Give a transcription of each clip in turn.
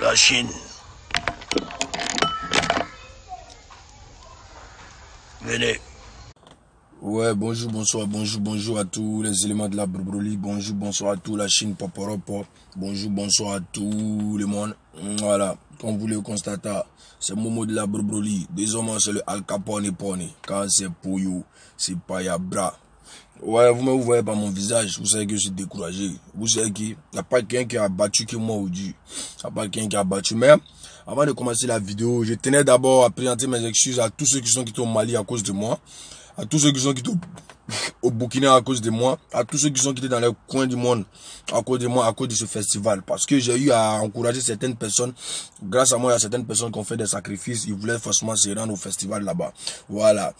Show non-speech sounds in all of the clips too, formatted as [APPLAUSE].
la Chine, venez. Ouais, bonjour, bonsoir, bonjour, bonjour à tous les éléments de la brobroli. Bonjour, bonsoir à tous la Chine, poporopo Bonjour, bonsoir à tout le monde. Voilà, comme vous le constatez, c'est Momo de la brobroli. Désormais, c'est le Al Capone Pone. Quand c'est vous, c'est Payabra. Ouais, vous me voyez par mon visage, vous savez que je suis découragé. Vous savez qu'il n'y a pas quelqu'un qui a battu que moi aujourd'hui. Il n'y a pas quelqu'un qui a battu. Mais avant de commencer la vidéo, je tenais d'abord à présenter mes excuses à tous ceux qui sont quittés au Mali à cause de moi, à tous ceux qui sont quittés au Burkina à cause de moi, à tous ceux qui sont quittés dans les coins du monde à cause de moi, à cause de ce festival. Parce que j'ai eu à encourager certaines personnes. Grâce à moi, il y a certaines personnes qui ont fait des sacrifices. Ils voulaient forcément se rendre au festival là-bas. Voilà.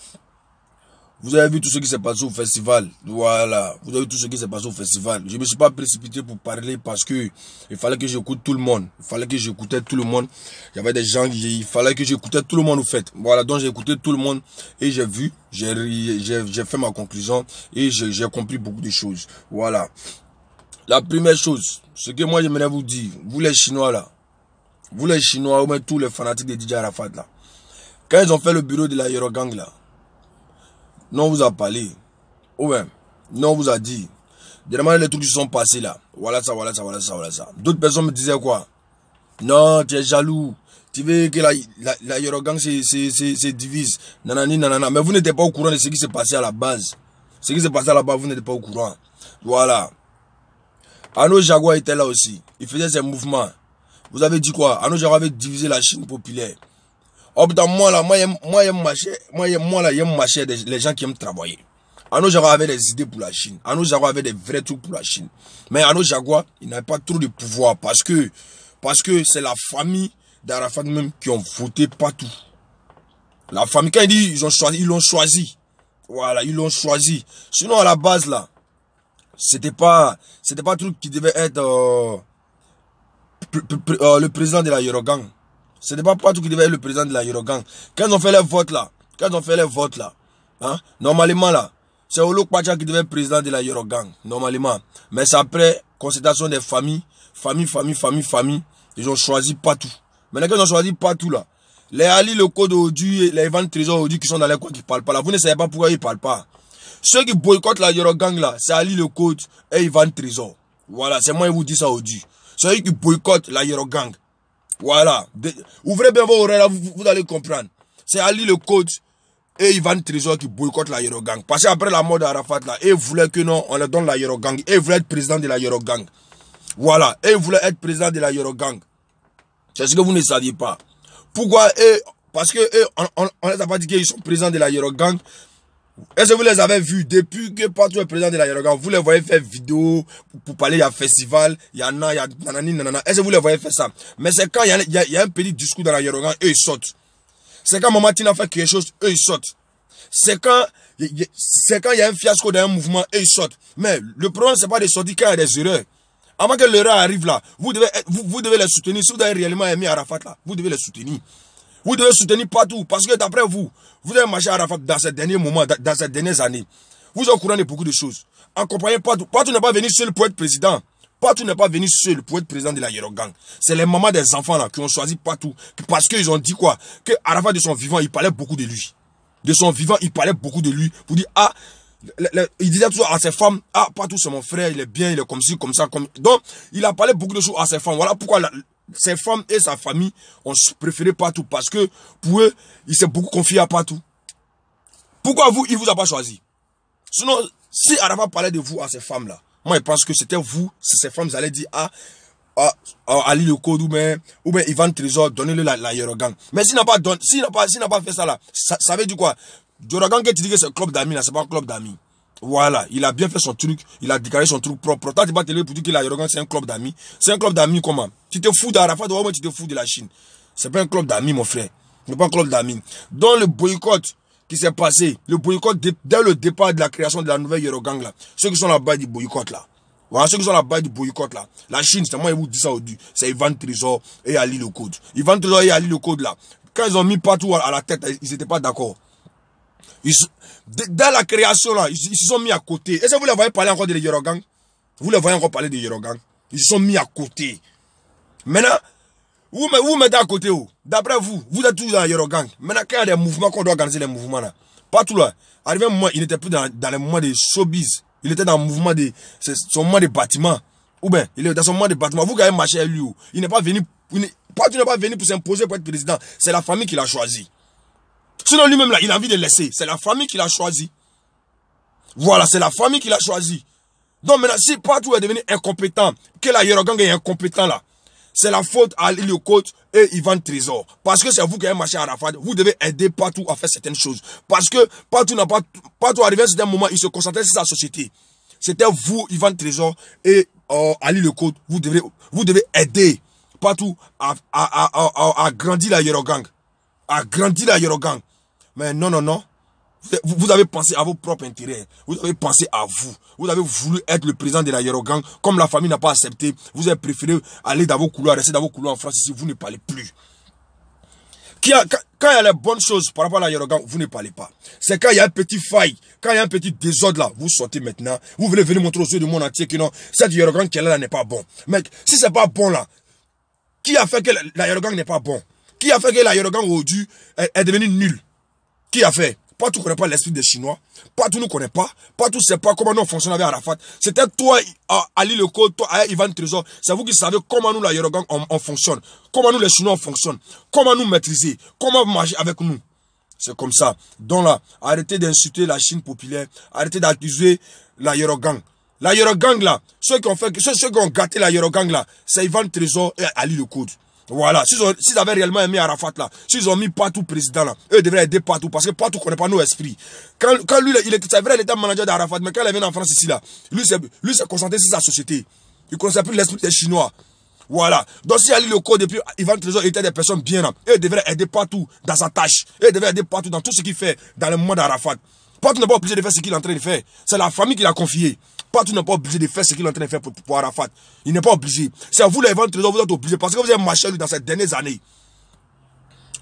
Vous avez vu tout ce qui s'est passé au festival. Voilà. Vous avez vu tout ce qui s'est passé au festival. Je ne me suis pas précipité pour parler parce que il fallait que j'écoute tout le monde. Il fallait que j'écoutais tout le monde. Il y avait des gens, il fallait que j'écoutais tout le monde au fait. Voilà. Donc j'ai écouté tout le monde et j'ai vu, j'ai fait ma conclusion et j'ai compris beaucoup de choses. Voilà. La première chose, ce que moi j'aimerais vous dire, vous les Chinois là, vous les Chinois, ou même tous les fanatiques de DJ Arafat là, quand ils ont fait le bureau de la Eurogang là, non, on vous a parlé. Oh, Ou bien, non, vous a dit. vraiment les trucs qui sont passés là. Voilà ça, voilà ça, voilà ça, voilà ça. D'autres personnes me disaient quoi Non, tu es jaloux. Tu veux que la, la, se, se, se, divise. Nanani, nanana. Mais vous n'étiez pas au courant de ce qui s'est passé à la base. Ce qui s'est passé à la base, vous n'êtes pas au courant. Voilà. Ano Jaguar était là aussi. Il faisait ses mouvements. Vous avez dit quoi Ano Jaguar avait divisé la Chine populaire moi là, moi, moi, j'aime les gens qui aiment travailler. Ano Jagua avait des idées pour la Chine. Ano Jagua avait des vrais trucs pour la Chine. Mais Ano Jagua, il n'avait pas trop de pouvoir parce que parce que c'est la famille d'Arafat même qui ont voté tout. La famille, quand il dit ils ont choisi, ils l'ont choisi. Voilà, ils l'ont choisi. Sinon, à la base, là, c'était pas, c'était pas truc qui devait être, euh, euh, le président de la Yorogan. Ce n'est pas Patou qui devait être le président de la Yerogang. Quand ils ont fait les votes là, quand ils ont fait les votes là, hein, normalement là, c'est Olo Pacha qui devait être président de la Eurogang. normalement. Mais après consultation des familles, famille, famille, famille, famille, ils ont choisi tout. Maintenant qu'ils ont choisi tout, là, les Ali, le Code Odu, les Ivan Trésor Odu qui sont dans les coins qui ne parlent pas là, vous ne savez pas pourquoi ils ne parlent pas. Ceux qui boycottent la Eurogang, là, c'est Ali le Code et Ivan Trésor. Voilà, c'est moi qui vous dis ça Odu. Ceux qui boycottent la Yerogang. Voilà. ouvrez bien vos oreilles, là, vous, allez comprendre. C'est Ali le coach et Ivan Trésor qui boycottent la Eurogang. Parce qu'après la mort d'Arafat, là, ils voulaient que non, on leur donne la Eurogang. Ils voulaient être président de la Eurogang. Voilà. Ils voulaient être président de la Eurogang. C'est ce que vous ne saviez pas. Pourquoi eux Parce qu'on eux, on, on, les a pas dit qu'ils sont présidents de la Eurogang est-ce que vous les avez vus depuis que partout est président de la Yarogan Vous les voyez faire vidéo pour, parler, il y a festival, il y en a, il y a nanani, nanana. Est-ce que vous les voyez faire ça Mais c'est quand il y, a, il, y a, y a, un petit discours dans la Yorogan, eux ils sautent. C'est quand Maman Tina fait quelque chose, eux ils sautent. C'est quand, c'est quand il y a un fiasco dans un mouvement, eux ils sautent. Mais le problème, c'est pas de sortir quand il y a des erreurs. Avant que l'erreur arrive là, vous devez, vous, vous devez les soutenir. Si vous avez réellement aimé Arafat là, vous devez les soutenir. Vous devez soutenir partout. Parce que d'après vous, vous avez marché à Arafat dans ces derniers moments, dans ces dernières années. Vous êtes courant de beaucoup de choses. Accompagnez partout. Partout n'est pas venu seul pour être président. Partout n'est pas venu seul pour être président de la Yerogang. C'est les mamans des enfants là qui ont choisi partout. Parce qu'ils ont dit quoi Que Arafat de son vivant, il parlait beaucoup de lui. De son vivant, il parlait beaucoup de lui. Pour dire, ah, il disait toujours à ses femmes, ah, partout c'est mon frère, il est bien, il est comme ci, comme ça, comme... Donc, il a parlé beaucoup de choses à ses femmes. Voilà pourquoi la, ces femmes et sa famille ont préféré partout parce que pour eux, il s'est beaucoup confié à partout. Pourquoi vous, il vous a pas choisi Sinon, si Arafat parlait de vous à ces femmes-là, moi, je pense que c'était vous, ces femmes, allaient dire, ah, ah, Ali le code ou bien, ou bien Ivan Trésor, donnez-le la, la Yorogan. Mais s'il n'a pas, pas, pas fait ça là, ça, veut dire quoi Yorogan, tu dis que c'est un club d'amis là, c'est pas un club d'amis. Voilà, il a bien fait son truc, il a déclaré son truc propre. Toi, tu vas te lever pour dire qu'il a c'est un club d'amis. C'est un club d'amis comment Tu te fous d'Arafat, ou tu te fous de la Chine. C'est pas un club d'amis, mon frère. C'est pas un club d'amis. Dans le boycott qui s'est passé, le boycott dès le départ de la création de la nouvelle Eurogang, là, ceux qui sont là-bas du boycott, là. Voilà, ceux qui sont là-bas du boycott, là. La Chine, c'est moi, qui vous dis ça au C'est Ivan Trésor et Ali Le Code. Ivan Trésor et Ali Le Code, là. Quand ils ont mis partout à la tête, ils n'étaient pas d'accord. Ils, dans la création, là, ils, se sont mis à côté. Est-ce que vous les voyez parler encore de Yerogang Vous les voyez encore parler de Yerogang Ils se sont mis à côté. Maintenant, vous vous mettez à côté où oh. D'après vous, vous êtes toujours dans Yerogang. Maintenant, quand il y a des mouvements, qu'on doit organiser les mouvements là. Partout là. Arrivé un moment, il n'était plus dans, dans les mouvements de showbiz. Il était dans le mouvement de, son mouvement de bâtiment. Ou bien, il est dans son mouvement de bâtiments. Vous avez marché à lui. Oh. Il n'est pas venu, il n'est pas venu pour s'imposer pour être président. C'est la famille qui l'a choisi. Sinon, lui-même, là, il a envie de laisser. C'est la famille qu'il a choisi. Voilà, c'est la famille qu'il a choisi. Donc maintenant, si partout est devenu incompétent, que la Yerogang est incompétent là, c'est la faute à le coach et Ivan Trésor. Parce que c'est vous qui avez marché à Arafat. Vous devez aider partout à faire certaines choses. Parce que partout n'a pas, partout arrivé à un moment, il se concentrait sur sa société. C'était vous, Ivan Trésor et à euh, Ali le côte, Vous devez, vous devez aider partout à, à, grandir la Yerogang, À grandir la Yerogang. Mais non, non, non. Vous avez pensé à vos propres intérêts. Vous avez pensé à vous. Vous avez voulu être le président de la Yerogang. Comme la famille n'a pas accepté, vous avez préféré aller dans vos couloirs, rester dans vos couloirs en France ici. Vous ne parlez plus. Quand il y a les bonnes choses par rapport à la Yerogang, vous ne parlez pas. C'est quand il y a un petite faille, quand il y a un petit désordre là, vous sortez maintenant. Vous voulez venir montrer aux yeux du monde entier que non, cette Yerogang qui est là, n'est pas bon. Mec, si c'est pas bon là, qui a fait que la Yerogang n'est pas bon Qui a fait que la Yerogang aujourd'hui est devenue nulle qui a fait pas tout connaît pas l'esprit des Chinois. pas tout nous connaît pas. pas tout sait pas comment nous fonctionnons avec Arafat. C'était toi, Ali code toi, Ivan Trésor. C'est vous qui savez comment nous, la Yorogan, on, fonctionne. Comment nous, les Chinois, on fonctionne. Comment nous maîtriser. Comment marcher avec nous. C'est comme ça. Donc là, arrêtez d'insulter la Chine populaire. Arrêtez d'accuser la yérogang La yérogang là, ceux qui ont fait, ceux, qui ont gâté la yérogang là, c'est Ivan Trésor et Ali code voilà, s'ils avaient réellement aimé Arafat là, s'ils ont mis Patou président là, eux devraient aider Patou parce que Patou ne connaît pas nos esprits. Quand, quand lui, il c'est vrai, il était manager d'Arafat, mais quand il est venu en France ici là, lui s'est concentré sur sa société. Il ne connaissait plus l'esprit des Chinois. Voilà. Donc si Ali Loko depuis Ivan Trésor était des personnes bien là, eux devraient aider Patou dans sa tâche. Eux devraient aider Patou dans tout ce qu'il fait dans le monde d'Arafat. Patou n'est pas obligé de faire ce qu'il est en train de faire. C'est la famille qui l'a confié. Tu n'es pas obligé de faire ce qu'il est en train de faire pour, Arafat. Il n'est pas obligé. C'est à vous les ventes trésors, vous êtes obligé Parce que vous avez marché dans ces dernières années.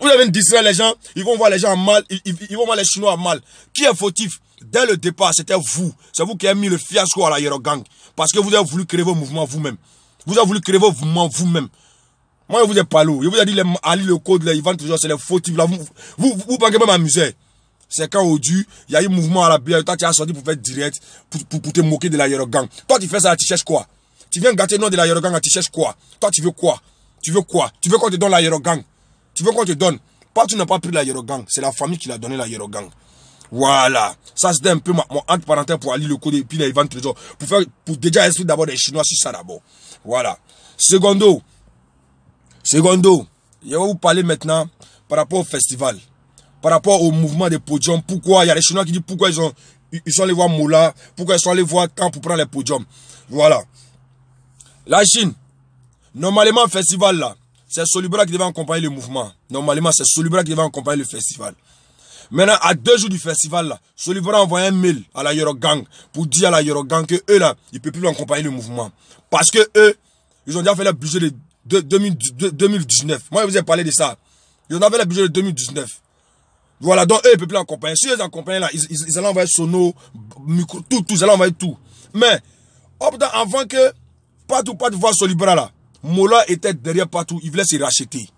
Vous avez distrait les gens, ils vont voir les gens en mal, ils, vont voir les Chinois en mal. Qui est fautif Dès le départ, c'était vous. C'est vous qui avez mis le fiasco à la Yerogang. Parce que vous avez voulu créer vos mouvements vous-même. Vous avez voulu créer vos mouvements vous-même. Moi, je vous ai pas parlé. Je vous ai dit, les, Ali, le code, les, ils vont toujours, c'est les fautifs. Là, vous, vous, vous, vous vous, même à c'est quand au dû, il y a eu mouvement à la bière, toi tu as sorti pour faire direct, pour, pour, te moquer de la Yerogang. Toi tu fais ça, tu cherches quoi Tu viens gâter le nom de la Yerogang, tu cherches quoi Toi tu veux quoi Tu veux quoi Tu veux qu'on te donne la Yerogang Tu veux qu'on te donne Pas tu n'as pas pris la Yerogang, c'est la famille qui l'a donné la Yerogang. Voilà. Ça, c'était un peu mon entre parenthèses pour aller le code et puis les ventes trésors. Pour faire, pour déjà expliquer d'abord les Chinois sur ça d'abord. Voilà. Secondo. Secondo. Je vais vous parler maintenant par rapport au festival par rapport au mouvement des podiums. Pourquoi Il y a les Chinois qui disent pourquoi ils, ont, ils sont allés voir Mola, pourquoi ils sont allés voir quand pour prendre les podiums. Voilà. La Chine, normalement, festival là, c'est Solibra qui devait accompagner le mouvement. Normalement, c'est Solibra qui devait accompagner le festival. Maintenant, à deux jours du festival, là, Solibra envoie un mail à la Eurogang pour dire à la Eurogang que eux, là, ils ne peuvent plus accompagner le mouvement. Parce que eux, ils ont déjà fait la budget de 2019. Moi, je vous ai parlé de ça. Ils ont fait le budget de 2019. Voilà, donc eux, ils peuvent plus accompagner. Si eux accompagnent là, ils, ils, ils allaient envoyer son tout, tout, ils allaient envoyer tout. Mais, avant que Patou, Patou voit libéral là, Mola était derrière partout, il voulait se racheter.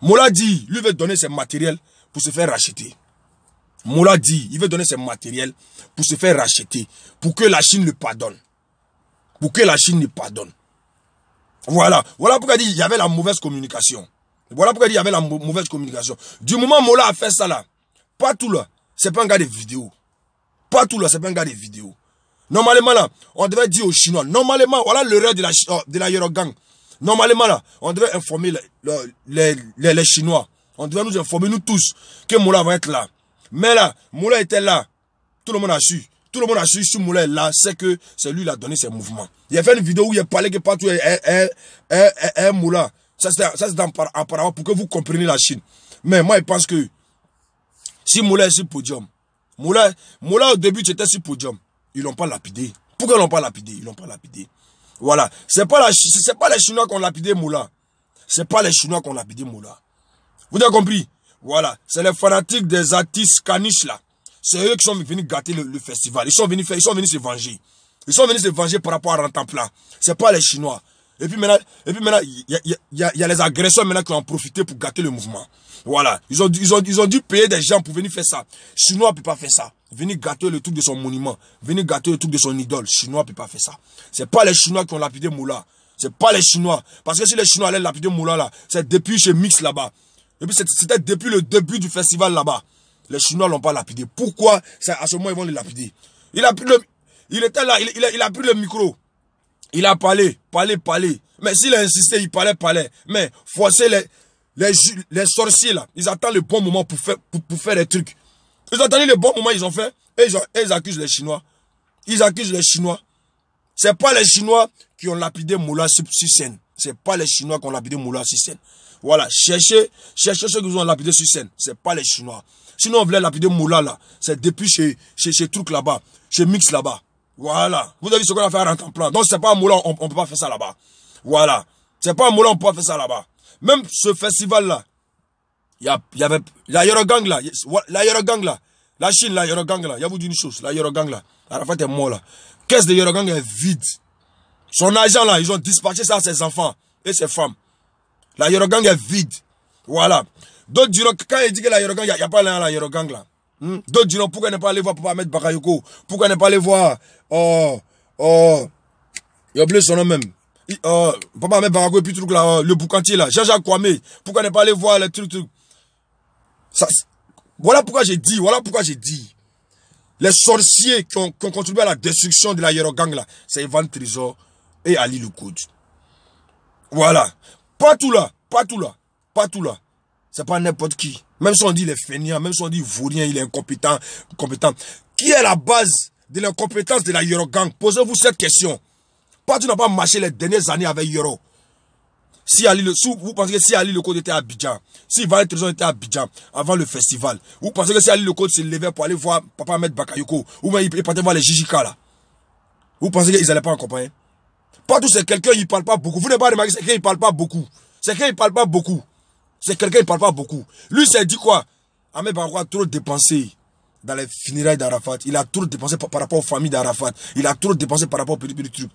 Mola dit, lui veut donner ses matériels pour se faire racheter. Mola dit, il veut donner ses matériels pour se faire racheter, pour que la Chine le pardonne. Pour que la Chine le pardonne. Voilà. Voilà pourquoi il dit, il y avait la mauvaise communication. Voilà pourquoi il y avait la mauvaise communication. Du moment où Mola a fait ça là, pas tout là, c'est pas un gars de vidéo. Pas tout là, c'est pas un gars de vidéo. Normalement là, on devait dire aux Chinois, normalement, voilà l'erreur de la, oh, de la Normalement là, on devait informer les, Chinois. On devait nous informer, nous tous, que Moula va être là. Mais là, Moula était là. Tout le monde a su. Tout le monde a su si Moula là, c'est que c'est lui qui a donné ses mouvements. Il a fait une vidéo où il a parlé que partout est, est, est Moula. Ça, c'est en pour que vous compreniez la Chine. Mais moi, je pense que si Moula est sur podium, Moula, au début, j'étais sur sur podium. Ils l'ont pas lapidé. Pourquoi ils l'ont pas lapidé Ils l'ont pas lapidé. Voilà. C'est pas, pas les Chinois qui ont lapidé Moula. C'est pas les Chinois qui ont lapidé Moula. Vous avez compris Voilà. C'est les fanatiques des artistes caniches là. C'est eux qui sont venus gâter le, festival. Ils sont venus faire, ils sont venus se venger. Ils sont venus se venger par rapport à Ce n'est pas les Chinois. Et puis maintenant, et puis il y a, les agresseurs maintenant qui ont profité pour gâter le mouvement. Voilà. Ils ont, ils, ils ont dû payer des gens pour venir faire ça. Chinois ne peut pas faire ça. Venir gâter le truc de son monument. Venir gâter le truc de son idole. Chinois ne peut pas faire ça. C'est pas les Chinois qui ont lapidé Moula. C'est pas les Chinois. Parce que si les Chinois allaient lapider Moula là, c'est depuis chez Mix là-bas. Et puis c'était depuis le début du festival là-bas. Les Chinois l'ont pas lapidé. Pourquoi à ce moment ils vont le lapider il a il était là, il a pris le micro. Il a parlé, parlé, parlé. Mais s'il a insisté, il parlait, parlait. Mais forcer les, les, les sorciers là, ils attendent le bon moment pour faire, pour, pour faire des trucs. Ils ont le bon moment, ils ont fait. Et ils, accusent les Chinois. Ils accusent les Chinois. C'est pas les Chinois qui ont lapidé Moula Ce C'est pas les Chinois qui ont lapidé Moula Sissène. Voilà, cherchez, cherchez ceux qui ont lapidé Ce C'est pas les Chinois. Sinon, on voulait lapider Moula là. C'est depuis chez, chez, chez Truc là-bas, chez Mix là-bas. Voilà. Vous avez vu ce qu'on a fait à plein Donc, c'est pas un Moulin, on, peut pas faire ça là-bas. Voilà. C'est pas un Moulin, on peut pas faire ça là-bas. Même ce festival-là, il y, y, avait la Yerogang là, la Yorogang là, la Chine, la Yerogang là, il y a vous d'une chose, la Yerogang là, Arafat est mort là. Caisse de Yerogang est vide. Son agent là, ils ont dispatché ça à ses enfants et ses femmes. La Yerogang est vide. Voilà. Donc, quand il dit que la Yerogang, il n'y a, pas pas là, la Yerogang là. Hmm. D'autres diront, pourquoi ne pas aller voir Papa Ahmed Bakayoko Pourquoi ne pas aller voir... Oh, oh, il a son nom même. Oh, Papa Ahmed Bakayoko et puis oh, le boucantier là, Jean-Jacques Kwame. Pourquoi ne pas aller voir les trucs trucs Voilà pourquoi j'ai dit, voilà pourquoi j'ai dit. Les sorciers qui ont, contribué à la destruction de la Yerogang là, c'est Ivan Trisor et Ali Loukoud. Voilà. Pas tout là, pas tout là, pas tout là. C'est pas n'importe qui. Même si on dit les est même si on dit rien, il est incompétent, compétent. Qui est la base de l'incompétence de la Eurogang Posez-vous cette question. Pas tu n'as pas marché les dernières années avec Euro. Si, Ali, le, vous pensez que si Ali le Côte était à Abidjan, si Valentin était à Abidjan avant le festival, vous pensez que si Ali le Côte, se levait pour aller voir Papa Ahmed Bakayoko, ou même il partait voir les JJK là, vous pensez qu'ils n'allaient pas en accompagner Partout c'est quelqu'un, il ne parle pas beaucoup. Vous n'avez pas remarqué, c'est quelqu'un, il ne parle pas beaucoup. C'est quelqu'un, il ne parle pas beaucoup. C'est quelqu'un qui ne parle pas beaucoup. Lui, s'est dit quoi Ahmed Barrois a trop dépensé dans les funérailles d'Arafat. Il a trop dépensé par, rapport aux familles d'Arafat. Il a trop dépensé par rapport aux petits, trucs.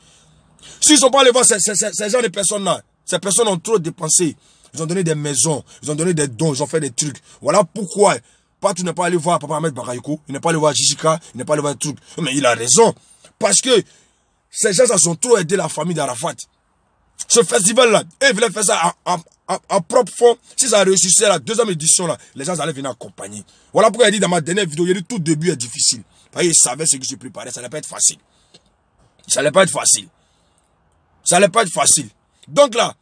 S'ils ne sont pas allés voir ces, ces, ces gens de personnes-là, ces personnes ont trop dépensé. Ils ont donné des maisons, ils ont donné des dons, ils ont fait des trucs. Voilà pourquoi Patou n'est pas allé voir Papa Ahmed Barayoko, il n'est pas allé voir Jijika, il n'est pas allé voir des trucs. Mais il a raison. Parce que ces gens-là ont trop aidé la famille d'Arafat. Ce festival-là, ils voulaient faire ça en, propre fond. Si ça réussissait la deuxième édition-là, les gens allaient venir accompagner. Voilà pourquoi j'ai dit dans ma dernière vidéo, il dit tout début est difficile. Parce qu'ils savaient ce que je préparais, ça n'allait pas être facile. Ça n'allait pas être facile. Ça n'allait pas être facile. Donc là,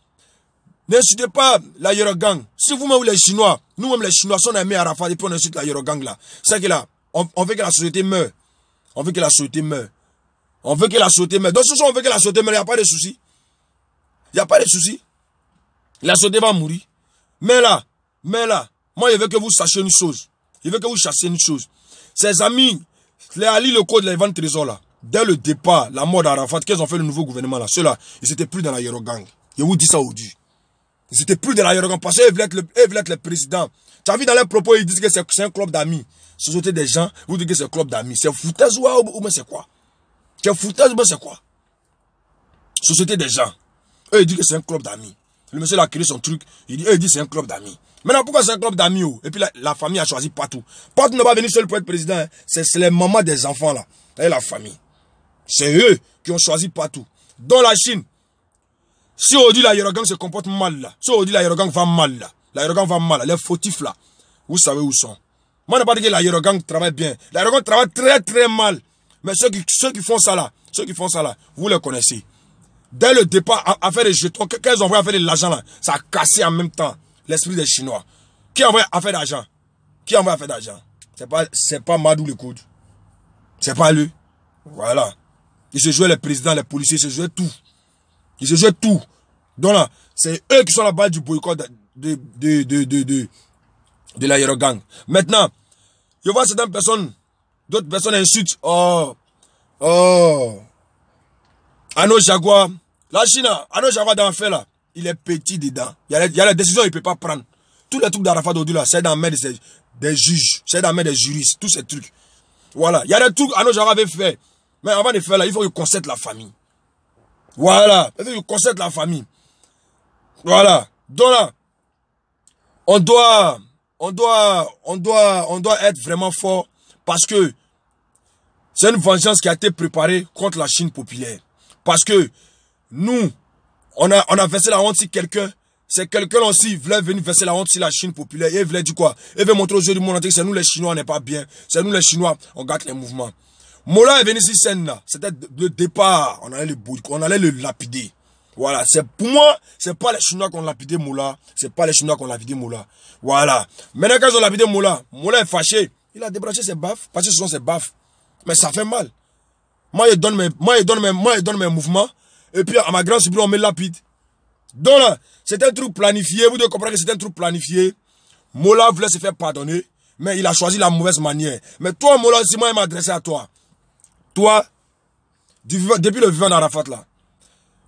n'insultez pas la Eurogang. Si vous-même les Chinois, nous-mêmes les Chinois, si on aimé Arafat et puis on insulte la Eurogang là, c'est que là, on, veut que la société meure. On veut que la société meure. On veut que la société meure. Donc si on veut que la société meure, il n'y a pas de souci. Il n'y a pas de soucis. La société va mourir. Mais là, mais là, moi je veux que vous sachiez une chose. Je veux que vous chassiez une chose. Ses amis, les Ali, le code, les 20 trésors là, dès le départ, la mort d'Arafat, qu'ils ont fait le nouveau gouvernement là, ceux-là, ils n'étaient plus dans la Yerogang. Je vous dis ça aujourd'hui. Ils n'étaient plus dans la Yerogang parce qu'ils voulaient, être le président. Tu as vu dans leurs propos, ils disent que c'est un club d'amis. Société des gens, vous dites que c'est un club d'amis. C'est foutaise ou, ou, mais c'est quoi C'est foutaise ou mais c'est quoi Société des gens. Eux, ils disent que c'est un club d'amis. Le monsieur a créé son truc. Il dit, eux, ils disent c'est un club d'amis. Maintenant, pourquoi c'est un club d'amis oh? Et puis la, famille a choisi Patou. Patou n'est pas venu seul pour être président. Hein. C'est les mamans des enfants là. C'est la famille. C'est eux qui ont choisi Patou. Dans la Chine, si on dit la Yorogang se comporte mal là, si on dit la Yorogang va mal là, la Yorogang va mal là, les fautifs là, vous savez où sont. Moi, je n'ai pas dit que la Yorogang travaille bien. La travaille très très mal. Mais ceux qui, qui font ça là, ceux qui font ça là, vous les connaissez. Dès le départ, à, faire jetons, quand ils ont envoyé de l'argent là, ça a cassé en même temps l'esprit des Chinois. Qui envoie à faire d'argent Qui envoie à faire d'argent C'est pas, c'est pas Madou le code. C'est pas lui. Voilà. Ils se jouait les présidents, les policiers, ils se jouait tout. Il se jouait tout. Donc là, c'est eux qui sont la balle du boycott de, de, de, de, de, de l'aérogang. Maintenant, je vois certaines personnes, d'autres personnes insultent. Oh, oh, à nos La Chine, à nos jaguars fait là, il est petit dedans. Il y a, la décision décisions qu'il ne peut pas prendre. Tous les trucs d'Arafat Odula, là, c'est dans la main des juges, c'est dans la main des juristes, tous ces trucs. Voilà. Il y a des trucs à nos avait fait, Mais avant de faire là, il faut qu'il concède la famille. Voilà. Il faut qu'il concède la famille. Voilà. Donc là, on doit, on doit, on doit, on doit être vraiment fort parce que c'est une vengeance qui a été préparée contre la Chine populaire. Parce que nous, on a, on a versé la honte si quelqu'un, c'est quelqu'un aussi voulait venir verser la honte sur la Chine populaire. Et il voulait dire quoi Il veut montrer aux yeux du monde entier que c'est nous les Chinois, on n'est pas bien. C'est nous les Chinois, on gâte les mouvements. Mola est venu sur scène là. C'était le départ. On allait le, on allait le lapider. Voilà, c'est pour moi, c'est pas les Chinois qui ont lapidé Mola, c'est pas les Chinois qui ont lapidé Mola. Voilà. Maintenant quand ils ont lapidé Mola, Mola est fâché, il a débranché ses baffes, parce que ce sont ses baffes. Mais ça fait mal. Moi, je donne mes, moi, donne mes, moi, donne mes mouvements. Et puis, à ma grande surprise, on me lapide. Donc, là, c'est un truc planifié. Vous devez comprendre que c'est un truc planifié. Mola voulait se faire pardonner, mais il a choisi la mauvaise manière. Mais toi, Mola, si moi, il m'a adressé à toi. Toi, depuis le vivant d'Arafat, là.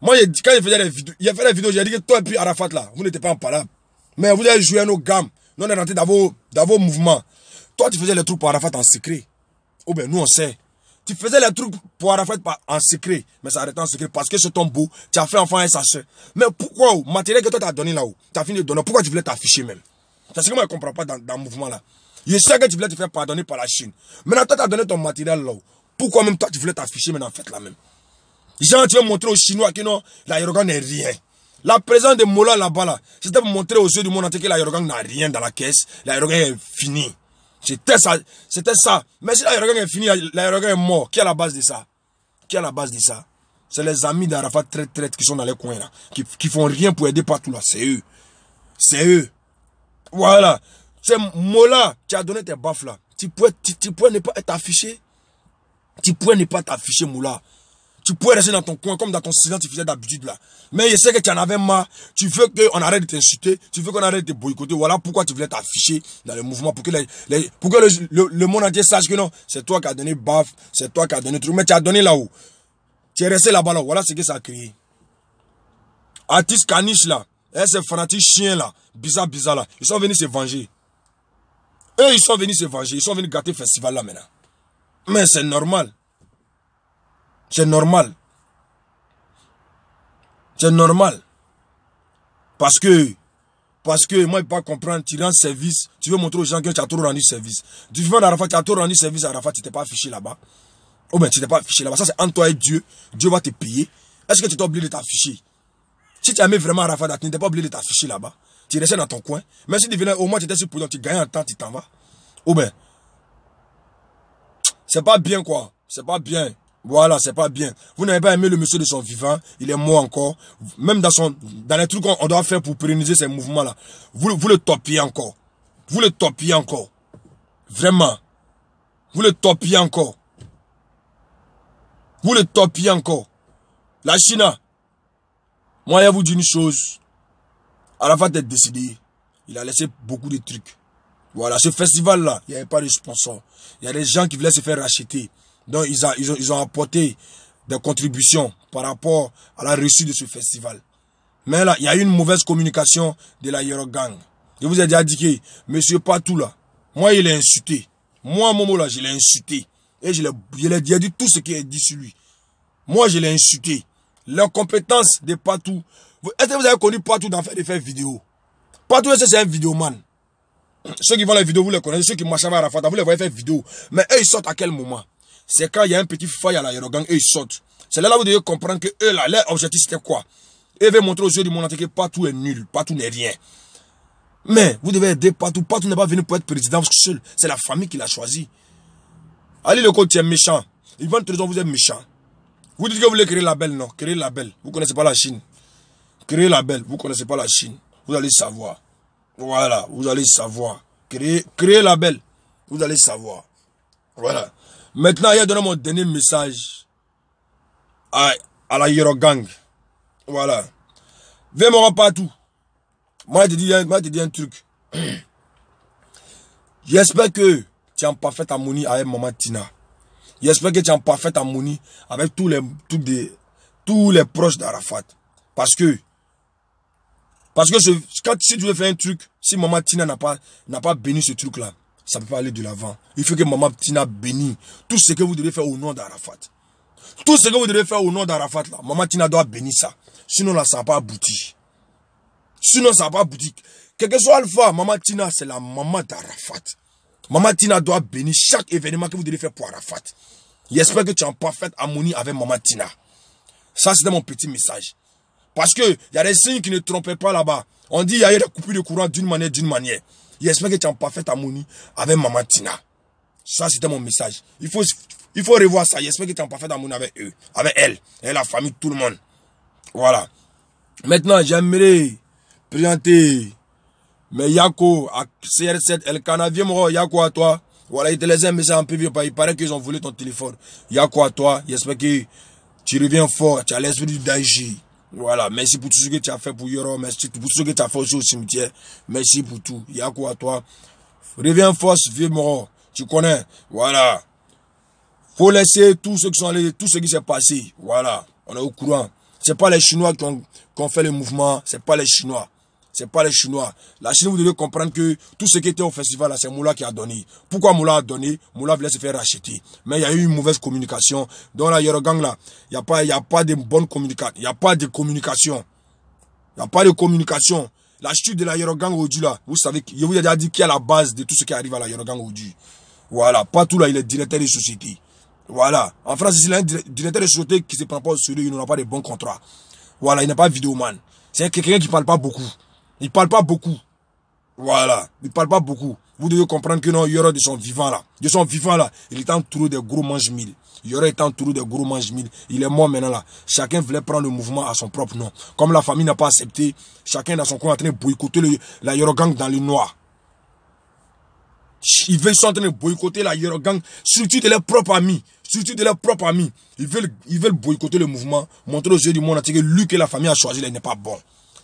Moi, quand il faisait des vidéos, il fait des vidéos, j'ai dit que toi et puis Arafat, là, vous n'étiez pas en parable. Mais vous avez joué à nos gammes. Nous, on est rentré dans vos, mouvements. Toi, tu faisais les trucs pour Arafat en secret. Oh ben, nous, on sait. Tu faisais les trucs pour Arafat en secret, mais ça arrêtait en secret parce que c'est ton beau, tu as fait enfant un sa Mais pourquoi, le oh, matériel que toi t'as donné là-haut, oh, t'as fini de donner, pourquoi tu voulais t'afficher même C'est ce que moi je comprends pas dans, dans mouvement là. Je sais que tu voulais te faire pardonner par la Chine. Maintenant, toi t'as donné ton matériel là-haut. Oh. Pourquoi même toi tu voulais t'afficher maintenant en fait là même Genre, tu veux montrer aux Chinois que non, la n'est rien. La présence de Mola là-bas là, c'était pour montrer aux yeux du monde entier que la n'a rien dans la caisse, la est fini. C'était ça. C'était ça. Mais si l'aérogan est fini, l'aérogan est mort. Qui est à la base de ça Qui est à la base de ça C'est les amis d'Arafat très traite qui sont dans les coins là. Qui, qui font rien pour aider partout là. C'est eux. C'est eux. Voilà. C'est Moula qui a donné tes baffes là. Tu pourrais, tu pourrais ne pas être affiché. Tu pourrais ne pas t'afficher Moula tu pouvais rester dans ton coin comme dans ton silence, tu faisais d'habitude là. Mais je sais que tu en avais marre. Tu veux qu'on arrête de t'insulter. Tu veux qu'on arrête de te boycotter. Voilà pourquoi tu voulais t'afficher dans le mouvement. Pour que, le, monde entier sache que non, c'est toi qui as donné baf, c'est toi qui as donné truc. Mais tu as donné là-haut. Tu es resté là-bas là. Voilà ce que ça a créé. Artiste caniche là. Et eh, ces fanatiques chiens là. Bizarre, bizarre là. Ils sont venus se venger. Eux, ils sont venus se venger. Ils sont venus gâter le festival là maintenant. Mais c'est normal. C'est normal. C'est normal. Parce que, parce que moi, je ne pas comprendre, tu rends service, tu veux montrer aux gens que tu as trop rendu service. Tu vivant à Arafat, tu as trop rendu service à Arafat, tu t'es pas affiché là-bas. Oh ben, tu t'es pas affiché là-bas. Ça, c'est entre toi et Dieu. Dieu va te payer. Est-ce que tu t'es oublié de t'afficher Si tu aimais vraiment Arafat, tu n'es pas oublié de t'afficher là-bas. Tu restais dans ton coin. Mais si tu venais, au moins, tu étais sur tu gagnais un temps, tu t'en vas. Oh ben, c'est pas bien, quoi. C'est pas bien. Voilà, c'est pas bien. Vous n'avez pas aimé le monsieur de son vivant, il est mort encore. Même dans, son, dans les trucs qu'on doit faire pour pérenniser ces mouvements-là, vous, vous le topiez encore. Vous le topiez encore. Vraiment. Vous le topiez encore. Vous le topiez encore. La Chine, moi, je vous dire une chose. fin d'être décidé. Il a laissé beaucoup de trucs. Voilà, ce festival-là, il n'y avait pas de sponsor. Il y a des gens qui voulaient se faire racheter. Donc, ils, ont, apporté des contributions par rapport à la réussite de ce festival. Mais là, il y a eu une mauvaise communication de la Yero Gang. Je vous ai déjà dit que Monsieur Patou, là, moi, il est insulté. Moi, Momo, là, je l'ai insulté. Et je l'ai dit tout ce qui est dit sur lui. Moi, je l'ai insulté. Leur compétences de Patou. Est-ce que vous avez connu Patou dans faire des faits vidéo Patou, c'est un vidéoman. Ceux qui font les vidéos, vous les connaissez. Ceux qui marchent à Rafata, vous les voyez faire vidéo. Mais eux, ils sortent à quel moment c'est quand il y a un petit faille à la et ils sautent. C'est là, vous devez comprendre que eux, là, leur objectif, c'était quoi Ils veulent montrer aux yeux du monde entier que partout est nul, partout n'est rien. Mais vous devez aider partout. Partout n'est pas venu pour être président seul. C'est la famille qui l'a choisi. Allez, le côté est méchant. Ils te que vous êtes méchant. Vous dites que vous voulez créer la belle, non Créer la belle. Vous ne connaissez pas la Chine. Créer la belle, vous ne connaissez pas la Chine. Vous allez savoir. Voilà, vous allez savoir. Créer, créer la belle, vous allez savoir. Voilà. Maintenant, il a donné mon dernier message à, à la Hero Gang. Voilà. Viens mon partout. Moi, je te dis, moi, te dis un truc. [CLEARS THROAT] J'espère que tu as en parfaite harmonie avec Maman Tina. J'espère que tu as en parfaite harmonie avec tous les, tous des tous les proches d'Arafat. Parce que, parce que quand, si tu veux faire un truc, si Maman Tina n'a pas, n'a pas béni ce truc-là, ça ne peut pas aller de l'avant. Il faut que Maman Tina bénisse tout ce que vous devez faire au nom d'Arafat. Tout ce que vous devez faire au nom d'Arafat, là, Maman Tina doit bénir ça. Sinon, là, ça va pas abouti. Sinon, ça va pas abouti. Quel que soit Alpha, Maman Tina, c'est la maman d'Arafat. Maman Tina doit bénir chaque événement que vous devez faire pour Arafat. J'espère que tu es en parfaite harmonie avec Maman Tina. Ça, c'était mon petit message. Parce qu'il y a des signes qui ne trompaient pas là-bas. On dit il y a eu des coupures de courant d'une manière, d'une manière. J'espère que tu es en parfaite harmonie avec Maman Tina. Ça, c'était mon message. Il faut, il faut revoir ça. J'espère que tu es en parfaite harmonie avec eux, avec elle, et la famille, tout le monde. Voilà. Maintenant, j'aimerais présenter mais Yako, à CR7, El Canavien, Yako à toi. Voilà, il te laisse un message en privé. Il paraît qu'ils ont volé ton téléphone. Yako à toi. J'espère que tu reviens fort. Tu as l'esprit du danger. Voilà, merci pour tout ce que tu as fait pour Yoro, merci pour tout ce que tu as fait aussi au cimetière. Merci pour tout. Yako à toi. Reviens force, vieux mort. Tu connais. Voilà. Faut laisser tous ceux qui sont allés, tout ce qui s'est passé. Voilà. On est au courant. C'est pas les Chinois qui ont, qui ont fait le mouvement. C'est pas les Chinois c'est pas les Chinois. La Chine, vous devez comprendre que tout ce qui était au festival, c'est Moula qui a donné. Pourquoi Moula a donné Moula voulait se faire racheter. Mais il y a eu une mauvaise communication. Dans la Yorogang, il n'y a, pas, a pas de bonne communication. Il n'y a pas de communication. Il n'y a pas de communication. La chute de la Yorogang aujourd'hui, là, vous savez, je vous ai déjà dit qui est la base de tout ce qui arrive à la Yorogang aujourd'hui. Voilà, pas tout là, il est directeur de société. Voilà. En France, il un directeur de société qui ne se prend pas au sérieux, il n'aura pas de bons contrats. Voilà, il n'est pas vidéoman. C'est quelqu'un qui parle pas beaucoup. Il parle pas beaucoup. Voilà. Il parle pas beaucoup. Vous devez comprendre que non, Yorod, de son vivant là. Ils sont vivants là. Il est entouré de gros mange mille. Yorod est entouré de gros mange mille. Il est mort maintenant là. Chacun voulait prendre le mouvement à son propre nom. Comme la famille n'a pas accepté, chacun dans son coin est en train de boycotter la Yorogang dans le noir. Ils veulent sont en boycotter la Yorogang, surtout de leurs propres amis. Surtout de leurs propres amis. Ils veulent, ils veulent boycotter le mouvement, montrer aux yeux du monde que lui que la famille a choisi n'est pas bon.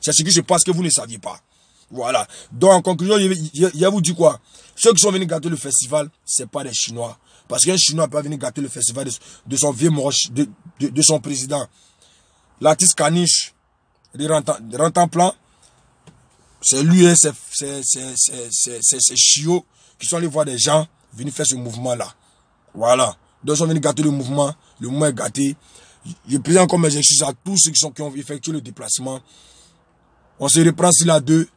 C'est ce que je pense que vous ne saviez pas. Voilà. Donc, en conclusion, je, y vous dis quoi Ceux qui sont venus gâter le festival, ce n'est pas des Chinois. Parce qu'un Chinois pas venir gâter le festival de, son vieux moche, de, son président. L'artiste Caniche, de plan c'est lui et ses chiots qui sont allés voir des gens venir faire ce mouvement-là. Voilà. Donc, ils sont venus gâter le mouvement. Le mouvement est gâté. Je présente comme mes excuses à tous ceux qui ont effectué le déplacement. On se reprend sur la deux.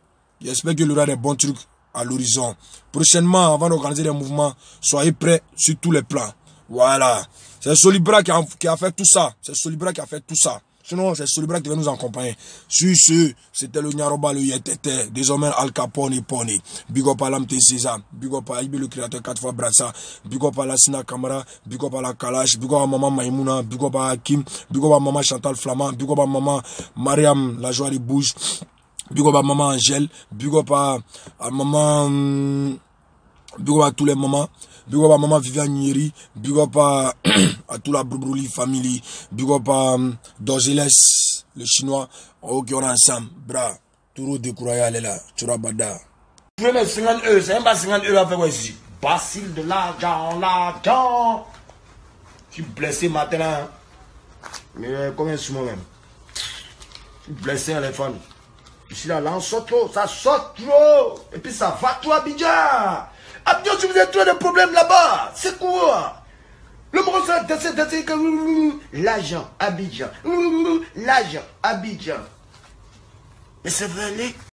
J'espère qu'il y aura des bons trucs à l'horizon. Prochainement, avant d'organiser des mouvements, soyez prêts sur tous les plans. Voilà. C'est Solibra qui a fait tout ça. C'est Solibra qui a fait tout ça. Sinon, c'est celui-là qui va nous accompagner. Sur ce, c'était le Nyaroba, le Yetete, désormais Al Capone, Pony, Big up à l'Amte César, Big up le créateur 4 fois Brassa, Bigopa, up la Sina Kamara, Big la Kalash, Big Maman Maimouna, Bigopa, Hakim, Big Maman Chantal Flamand, Big Maman Mariam, la joie des bouches, Big Maman Angèle, Bigopa, Maman, Big tous les mamans big up maman Viviane Nyeri, big up à, [CLEARS THROAT] à tout la Broubouli family, big up hum, à Dorgeles, le chinois. Ok, on est ensemble. Bra, de découragé, allez là, bada. Je veux mettre 50 euros, c'est un pas 50 euros à faire aussi. Basile de l'argent, l'argent. Je suis blessé maintenant. Hein. Mais euh, combien sur moi-même Je suis blessé à l'éléphant. Je suis là, là, on saute trop, ça saute trop. Et puis ça va toi, à Abdios, vous avez trouvé de problèmes là-bas. C'est quoi Le que l'agent, Abidjan. L'agent, Abidjan. Mais c'est vrai, les